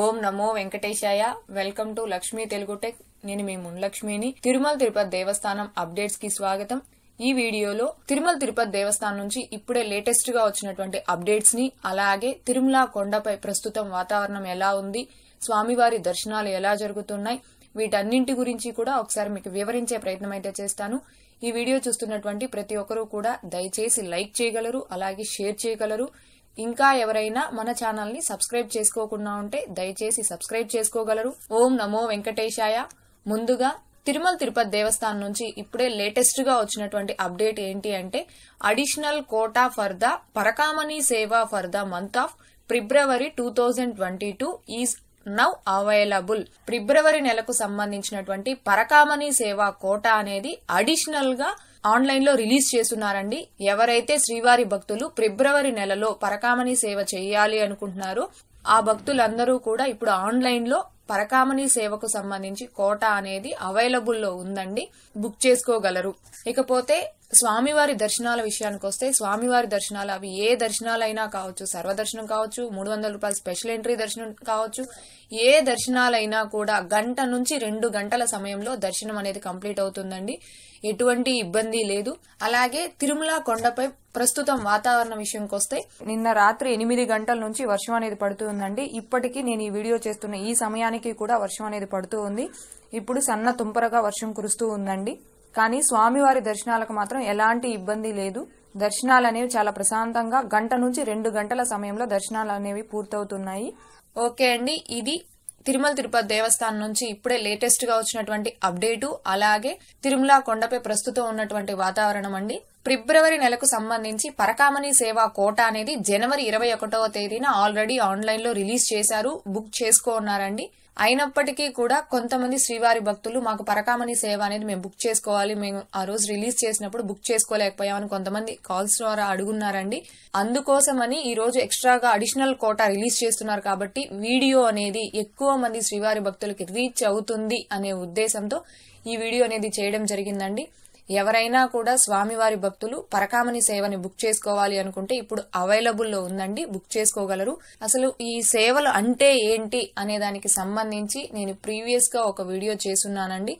ఓం నమో వెంకటేశాయ welcome to Lakshmi Telugu tech నేను మీ మున్లక్ష్మిని తిరుమల తిరుపతి దేవస్థానం అప్డేట్స్ కి స్వాగతం ఈ వీడియోలో తిరుమల తిరుపతి దేవస్థానం నుంచి ఇప్పుడే లేటెస్ట్ గా వచ్చినటువంటి అప్డేట్స్ ని అలాగే తిరుమల కొండపై ప్రస్తుతం వాతావరణం ఎలా ఉంది స్వామివారి దర్శనాలు ఎలా జరుగుతున్నాయి వీటన్నింటి గురించి కూడా ఒకసారి మీకు వివరించే ప్రయత్నం అయితే చేస్తాను ఈ వీడియో చూస్తున్నటువంటి ప్రతి ఒక్కరూ కూడా దయచేసి లైక్ చేయగలరు అలాగే షేర్ చేయగలరు ఇంకా ఎవరైనా మన ఛానల్ ని సబ్స్క్రైబ్ చేసుకోకుండా ఉంటే దయచేసి సబ్స్క్రైబ్ చేసుకోగలరు ఓం నమో వెంకటేశాయ ముందుగా తిరుమల తిరుపతి దేవస్థానం నుంచి ఇప్పుడే లేటెస్ట్ గా వచ్చినటువంటి అప్డేట్ ఏంటి అంటే అడిషనల్ కోటా ఫర్ ద పరకామణి సేవ for the month of February two thousand twenty two is now available ఫిబ్రవరి నెలకు సంబంధించినటువంటి పరకామణి సేవా కోట అనేది అడిషనల్ గా ఆన్లైన్ లో రిలీజ్ చేస్తున్నారండి ఎవరైతే శ్రీవారి భక్తులు ఫిబ్రవరి నెలలో పరకామణి సేవ చేయాలి అనుకుంటున్నారో ఆ భక్తులందరూ కూడా ఇప్పుడు ఆన్లైన్ లో పరకామణి సేవకు సంబంధించి కోట అనేది అవైలబుల్లో ఉందండి బుక్ చేసుకోగలరు ఇకపోతే స్వామివారి దర్శనాల విషయానికి వస్తే స్వామివారి దర్శనాలు అవి ఏ దర్శనాలైనా కావచ్చు సర్వదర్శనం కావచ్చు మూడు వందల రూపాయల స్పెషల్ ఎంట్రీ దర్శనం కావచ్చు ఏ దర్శనాలైనా కూడా గంట నుంచి రెండు గంటల సమయంలో దర్శనం అనేది కంప్లీట్ అవుతుందండి ఎటువంటి ఇబ్బంది లేదు అలాగే తిరుమల కొండపై ప్రస్తుతం వాతావరణ విషయంకి వస్తే నిన్న రాత్రి ఎనిమిది గంటల నుంచి వర్షం అనేది పడుతుందండి ఇప్పటికీ నేను ఈ వీడియో చేస్తున్న ఈ సమయానికి కూడా వర్షం అనేది పడుతూ ఉంది ఇప్పుడు సన్న తుంపరగా వర్షం కురుస్తూ ఉందండి కానీ స్వామివారి దర్శనాలకు మాత్రం ఎలాంటి ఇబ్బంది లేదు దర్శనాలు అనేవి చాలా ప్రశాంతంగా గంట నుంచి రెండు గంటల సమయంలో దర్శనాలు అనేవి పూర్తవుతున్నాయి ఓకే అండి ఇది తిరుమల తిరుపతి దేవస్థానం నుంచి ఇప్పుడే లేటెస్ట్ గా వచ్చినటువంటి అప్డేటు అలాగే తిరుమల కొండపై ప్రస్తుతం ఉన్నటువంటి వాతావరణం అండి ఫిబ్రవరి నెలకు సంబంధించి పరకామణి సేవా కోట అనేది జనవరి ఇరవై ఒకటవ తేదీన ఆల్రెడీ ఆన్లైన్ లో రిలీజ్ చేశారు బుక్ చేసుకోన్నారండి అయినప్పటికీ కూడా కొంతమంది శ్రీవారి భక్తులు మాకు పరకామణి సేవ అనేది మేము బుక్ చేసుకోవాలి మేము ఆ రోజు రిలీజ్ చేసినప్పుడు బుక్ చేసుకోలేకపోయామని కొంతమంది కాల్స్ ద్వారా అడుగున్నారండి అందుకోసమని ఈ రోజు ఎక్స్ట్రాగా అడిషనల్ కోటా రిలీజ్ చేస్తున్నారు కాబట్టి వీడియో అనేది ఎక్కువ మంది శ్రీవారి భక్తులకి రీచ్ అవుతుంది అనే ఉద్దేశంతో ఈ వీడియో అనేది చేయడం జరిగిందండి ఎవరైనా కూడా స్వామివారి భక్తులు పరకామణి సేవని బుక్ చేసుకోవాలి అనుకుంటే ఇప్పుడు అవైలబుల్లో ఉందండి బుక్ చేసుకోగలరు అసలు ఈ సేవలు అంటే ఏంటి అనే దానికి సంబంధించి నేను ప్రీవియస్ గా ఒక వీడియో చేసున్నానండి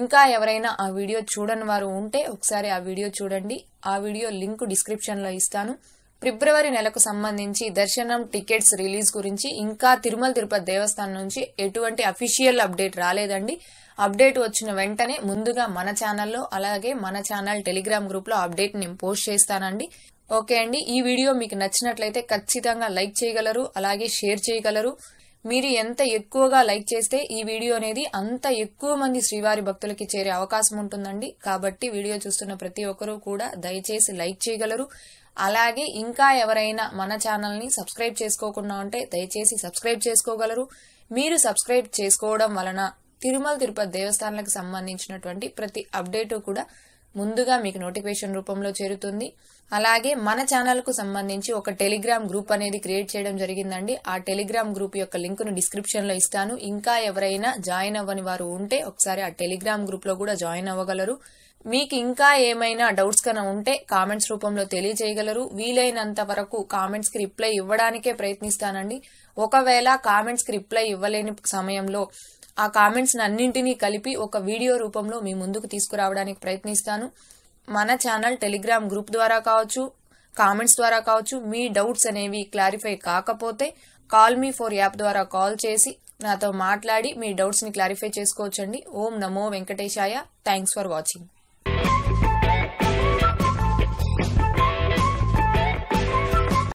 ఇంకా ఎవరైనా ఆ వీడియో చూడని వారు ఉంటే ఒకసారి ఆ వీడియో చూడండి ఆ వీడియో లింక్ డిస్క్రిప్షన్ లో ఇస్తాను ఫిబ్రవరి నెలకు సంబంధించి దర్శనం టికెట్స్ రిలీజ్ గురించి ఇంకా తిరుమల తిరుపతి దేవస్థానం నుంచి ఎటువంటి అఫీషియల్ అప్డేట్ రాలేదండి అప్డేట్ వచ్చిన వెంటనే ముందుగా మన ఛానల్లో అలాగే మన ఛానల్ టెలిగ్రామ్ గ్రూప్లో అప్డేట్ నేను పోస్ట్ చేస్తానండి ఓకే అండి ఈ వీడియో మీకు నచ్చినట్లయితే ఖచ్చితంగా లైక్ చేయగలరు అలాగే షేర్ చేయగలరు మీరు ఎంత ఎక్కువగా లైక్ చేస్తే ఈ వీడియో అనేది అంత ఎక్కువ మంది శ్రీవారి భక్తులకి చేరే అవకాశం ఉంటుందండి కాబట్టి వీడియో చూస్తున్న ప్రతి ఒక్కరూ కూడా దయచేసి లైక్ చేయగలరు అలాగే ఇంకా ఎవరైనా మన ఛానల్ని సబ్స్క్రైబ్ చేసుకోకుండా ఉంటే దయచేసి సబ్స్క్రైబ్ చేసుకోగలరు మీరు సబ్స్క్రైబ్ చేసుకోవడం వలన తిరుమల తిరుపతి దేవస్థానాలకు సంబంధించినటువంటి ప్రతి అప్డేటు కూడా ముందుగా మీకు నోటిఫికేషన్ రూపంలో చేరుతుంది అలాగే మన ఛానల్కు సంబంధించి ఒక టెలిగ్రామ్ గ్రూప్ అనేది క్రియేట్ చేయడం జరిగిందండి ఆ టెలిగ్రామ్ గ్రూప్ యొక్క లింక్ను డిస్క్రిప్షన్లో ఇస్తాను ఇంకా ఎవరైనా జాయిన్ అవ్వని వారు ఉంటే ఒకసారి ఆ టెలిగ్రామ్ గ్రూప్లో కూడా జాయిన్ అవ్వగలరు మీకు ఇంకా ఏమైనా డౌట్స్ కన్నా ఉంటే కామెంట్స్ రూపంలో తెలియజేయగలరు వీలైనంత వరకు కామెంట్స్ కి రిప్లై ఇవ్వడానికే ప్రయత్నిస్తానండి ఒకవేళ కామెంట్స్ కి రిప్లై ఇవ్వలేని సమయంలో ఆ కామెంట్స్ అన్నింటినీ కలిపి ఒక వీడియో రూపంలో మీ ముందుకు తీసుకురావడానికి ప్రయత్నిస్తాను మన ఛానల్ టెలిగ్రామ్ గ్రూప్ ద్వారా కావచ్చు కామెంట్స్ ద్వారా కావచ్చు మీ డౌట్స్ అనేవి క్లారిఫై కాకపోతే కాల్ మీ ఫోర్ యాప్ ద్వారా కాల్ చేసి నాతో మాట్లాడి మీ డౌట్స్ని క్లారిఫై చేసుకోవచ్చండి ఓం నమో వెంకటేశాయ థ్యాంక్స్ ఫర్ వాచింగ్